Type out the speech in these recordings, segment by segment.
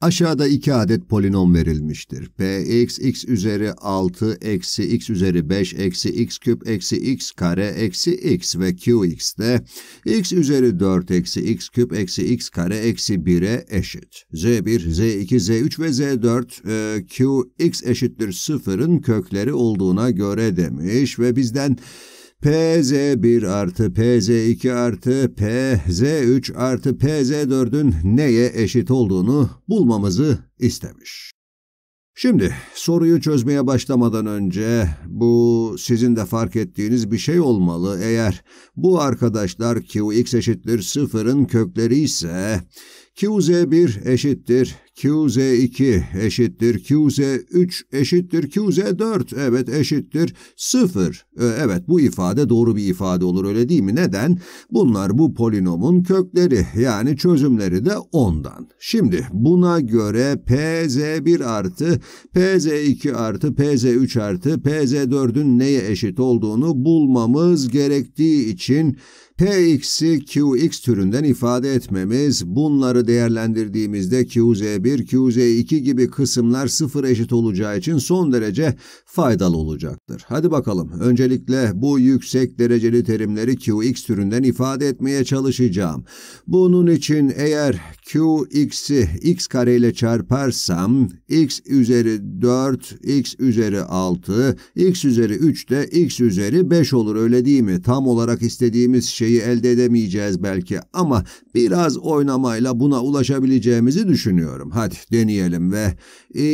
Aşağıda iki adet polinom verilmiştir. p x x üzeri 6 eksi x üzeri 5 eksi x küp eksi x kare eksi x ve q x de x üzeri 4 eksi x küp eksi x kare eksi 1'e eşit. z1, z2, z3 ve z4 e, q x eşittir 0'ın kökleri olduğuna göre demiş ve bizden PZ1 artı PZ2 artı PZ3 artı PZ4'ün neye eşit olduğunu bulmamızı istemiş. Şimdi soruyu çözmeye başlamadan önce bu sizin de fark ettiğiniz bir şey olmalı. Eğer bu arkadaşlar Qx eşittir sıfırın kökleri ise QZ1 eşittir QZ2 eşittir QZ3 eşittir QZ4 evet eşittir 0. Ee, evet bu ifade doğru bir ifade olur öyle değil mi? Neden? Bunlar bu polinomun kökleri yani çözümleri de ondan. Şimdi buna göre PZ1 artı PZ2 artı PZ3 artı PZ4'ün neye eşit olduğunu bulmamız gerektiği için Px'i Qx türünden ifade etmemiz, bunları değerlendirdiğimizde Qz1, Qz2 gibi kısımlar sıfır eşit olacağı için son derece faydalı olacaktır. Hadi bakalım, öncelikle bu yüksek dereceli terimleri Qx türünden ifade etmeye çalışacağım. Bunun için eğer Qx'i x kare ile çarparsam, x üzeri 4, x üzeri 6, x üzeri 3 de x üzeri 5 olur öyle değil mi? Tam olarak istediğimiz şey şeyi elde edemeyeceğiz belki ama biraz oynamayla buna ulaşabileceğimizi düşünüyorum. Hadi deneyelim ve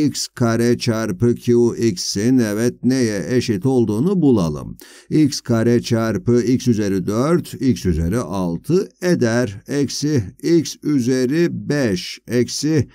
x kare çarpı q x'in evet neye eşit olduğunu bulalım. x kare çarpı x üzeri 4 x üzeri 6 eder eksi x üzeri 5 eksi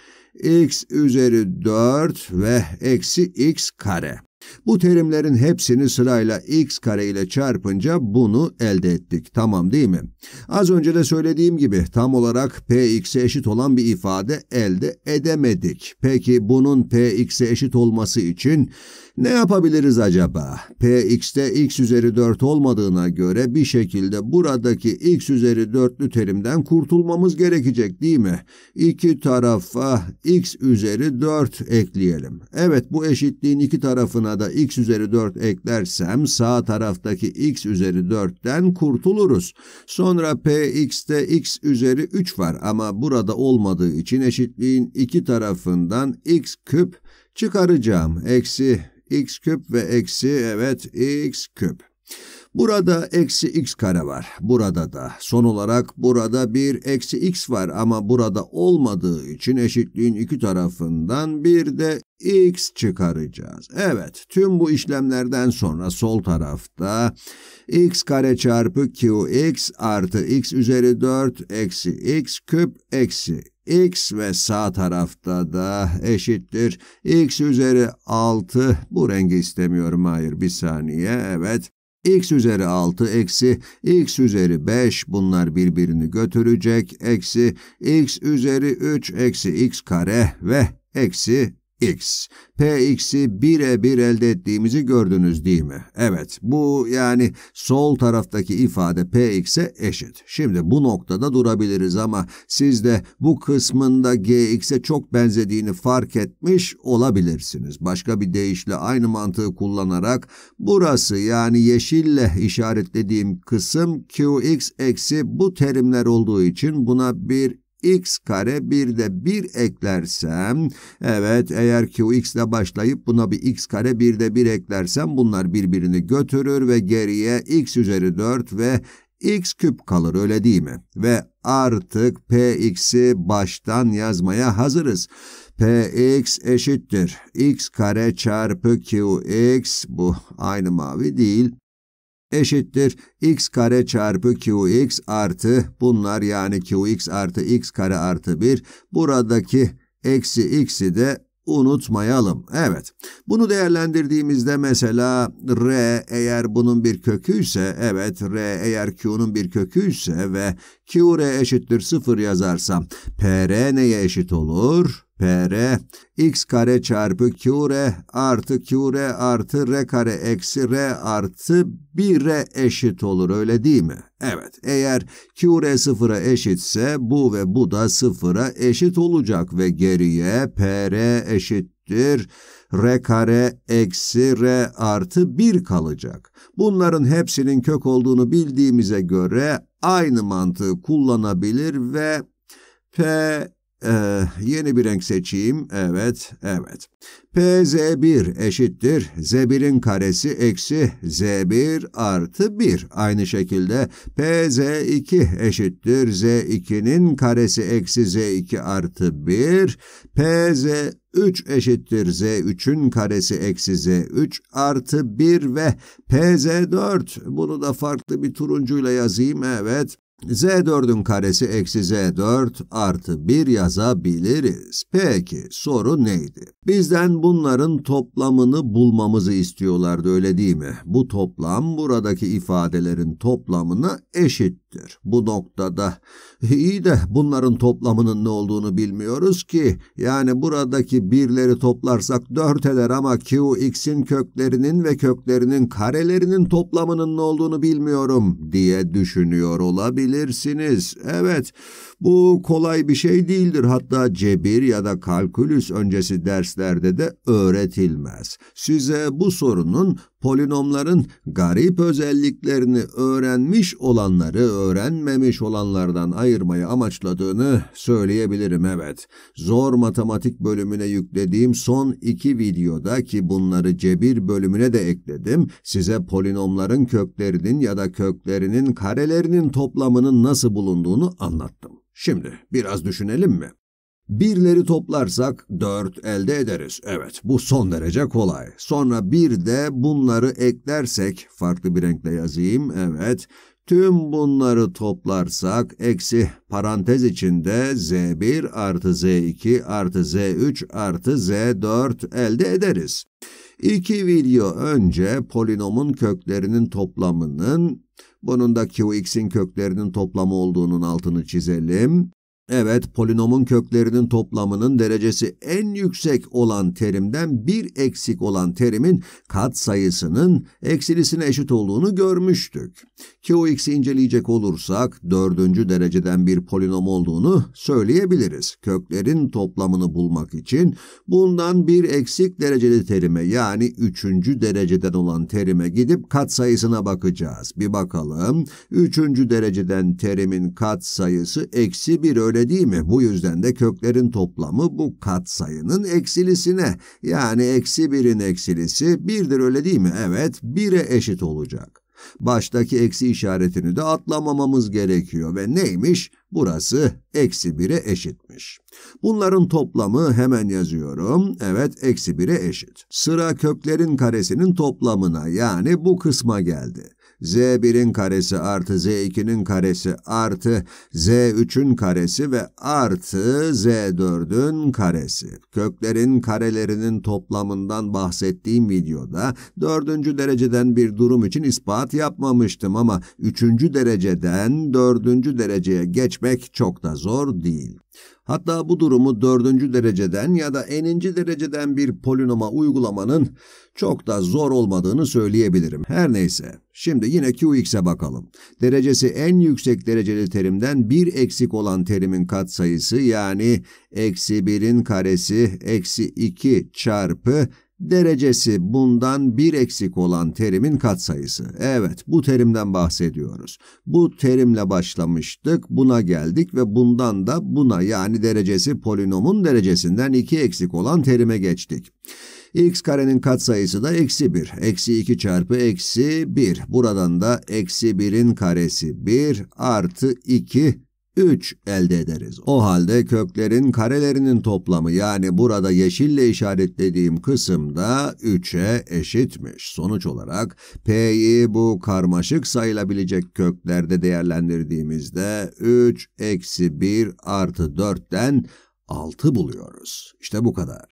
x üzeri 4 ve eksi x kare. Bu terimlerin hepsini sırayla x kare ile çarpınca bunu elde ettik. Tamam değil mi? Az önce de söylediğim gibi tam olarak px'e eşit olan bir ifade elde edemedik. Peki bunun px'e eşit olması için ne yapabiliriz acaba? px'te x üzeri 4 olmadığına göre bir şekilde buradaki x üzeri 4'lü terimden kurtulmamız gerekecek değil mi? İki tarafa x üzeri 4 ekleyelim. Evet bu eşitliğin iki tarafına yanına da x üzeri 4 eklersem sağ taraftaki x üzeri 4'ten kurtuluruz. Sonra px'te x üzeri 3 var ama burada olmadığı için eşitliğin iki tarafından x küp çıkaracağım. Eksi x küp ve eksi evet x küp. Burada eksi x kare var. Burada da. Son olarak burada bir eksi x var ama burada olmadığı için eşitliğin iki tarafından bir de x çıkaracağız. Evet tüm bu işlemlerden sonra sol tarafta x kare çarpı qx artı x üzeri 4 eksi x küp eksi x ve sağ tarafta da eşittir. x üzeri 6 bu rengi istemiyorum hayır bir saniye evet x üzeri 6 eksi x üzeri 5 bunlar birbirini götürecek eksi x üzeri 3 eksi x kare ve eksi x. Px'i bire bir elde ettiğimizi gördünüz değil mi? Evet, bu yani sol taraftaki ifade Px'e eşit. Şimdi bu noktada durabiliriz ama siz de bu kısmında Gx'e çok benzediğini fark etmiş olabilirsiniz. Başka bir deyişle aynı mantığı kullanarak burası yani yeşille işaretlediğim kısım Qx eksi bu terimler olduğu için buna bir x kare bir de 1 eklersem evet eğer ki o x ile başlayıp buna bir x kare bir de 1 eklersem bunlar birbirini götürür ve geriye x üzeri 4 ve x küp kalır öyle değil mi? Ve artık px'i baştan yazmaya hazırız. px eşittir x kare çarpı qx bu aynı mavi değil eşittir x kare çarpı qx artı bunlar yani qx artı x kare artı 1 buradaki eksi x'i de unutmayalım. Evet. Bunu değerlendirdiğimizde mesela R eğer bunun bir köküyse evet R eğer Q'nun bir köküyse ise ve QR eşittir 0 yazarsam PR neye eşit olur? PR x kare çarpı q qr artı q qr artı r kare eksi r artı 1'e eşit olur öyle değil mi? Evet eğer q qr sıfıra eşitse bu ve bu da sıfıra eşit olacak ve geriye pr eşittir r kare eksi r artı 1 kalacak. Bunların hepsinin kök olduğunu bildiğimize göre aynı mantığı kullanabilir ve p ee, yeni bir renk seçeyim. Evet, evet. PZ1 eşittir. Z1'in karesi eksi Z1 artı 1. Aynı şekilde PZ2 eşittir. Z2'nin karesi eksi Z2 artı 1. PZ3 eşittir. Z3'ün karesi eksi Z3 artı 1 ve PZ4. Bunu da farklı bir turuncuyla yazayım. Evet. Z4'ün karesi eksi Z4 artı 1 yazabiliriz. Peki soru neydi? Bizden bunların toplamını bulmamızı istiyorlardı öyle değil mi? Bu toplam buradaki ifadelerin toplamına eşit eşittir. Bu noktada iyi de bunların toplamının ne olduğunu bilmiyoruz ki. Yani buradaki birleri toplarsak dört eder ama QX'in köklerinin ve köklerinin karelerinin toplamının ne olduğunu bilmiyorum diye düşünüyor olabilirsiniz. Evet bu kolay bir şey değildir. Hatta cebir ya da kalkülüs öncesi derslerde de öğretilmez. Size bu sorunun polinomların garip özelliklerini öğrenmiş olanları öğrenmemiş olanlardan ayırmayı amaçladığını söyleyebilirim evet. Zor matematik bölümüne yüklediğim son iki videoda ki bunları cebir bölümüne de ekledim size polinomların köklerinin ya da köklerinin karelerinin toplamının nasıl bulunduğunu anlattım. Şimdi biraz düşünelim mi? Birleri toplarsak 4 elde ederiz. Evet bu son derece kolay. Sonra bir de bunları eklersek farklı bir renkle yazayım. Evet Tüm bunları toplarsak eksi parantez içinde z1 artı z2 artı z3 artı z4 elde ederiz. İki video önce polinomun köklerinin toplamının, bunun da qx'in köklerinin toplamı olduğunun altını çizelim. Evet, polinomun köklerinin toplamının derecesi en yüksek olan terimden bir eksik olan terimin kat sayısının eksilisine eşit olduğunu görmüştük. QX'i inceleyecek olursak dördüncü dereceden bir polinom olduğunu söyleyebiliriz. Köklerin toplamını bulmak için bundan bir eksik dereceli terime yani üçüncü dereceden olan terime gidip kat sayısına bakacağız. Bir bakalım, üçüncü dereceden terimin kat sayısı eksi bir öyle öyle değil mi? Bu yüzden de köklerin toplamı bu katsayının eksilisine yani eksi birin eksilisi birdir öyle değil mi? Evet bire eşit olacak. Baştaki eksi işaretini de atlamamamız gerekiyor ve neymiş? Burası eksi 1'e eşitmiş. Bunların toplamı hemen yazıyorum. Evet eksi 1'e eşit. Sıra köklerin karesinin toplamına yani bu kısma geldi. Z1'in karesi artı Z2'nin karesi artı Z3'ün karesi ve artı Z4'ün karesi. Köklerin karelerinin toplamından bahsettiğim videoda dördüncü dereceden bir durum için ispat yapmamıştım ama üçüncü dereceden dördüncü dereceye geç geçmek çok da zor değil. Hatta bu durumu dördüncü dereceden ya da eninci dereceden bir polinoma uygulamanın çok da zor olmadığını söyleyebilirim. Her neyse, şimdi yine Qx'e bakalım. Derecesi en yüksek dereceli terimden bir eksik olan terimin katsayısı yani eksi birin karesi eksi 2 çarpı Derecesi bundan bir eksik olan terimin katsayısı. Evet, bu terimden bahsediyoruz. Bu terimle başlamıştık, buna geldik ve bundan da buna yani derecesi polinomun derecesinden iki eksik olan terime geçtik x karenin katsayısı da eksi 1. Eksi 2 çarpı eksi 1. Buradan da eksi 1'in karesi 1 artı 2 3 elde ederiz. O halde köklerin karelerinin toplamı yani burada yeşille işaretlediğim kısımda 3'e eşitmiş. Sonuç olarak P'yi bu karmaşık sayılabilecek köklerde değerlendirdiğimizde 3 eksi 1 artı 4'ten 6 buluyoruz. İşte bu kadar.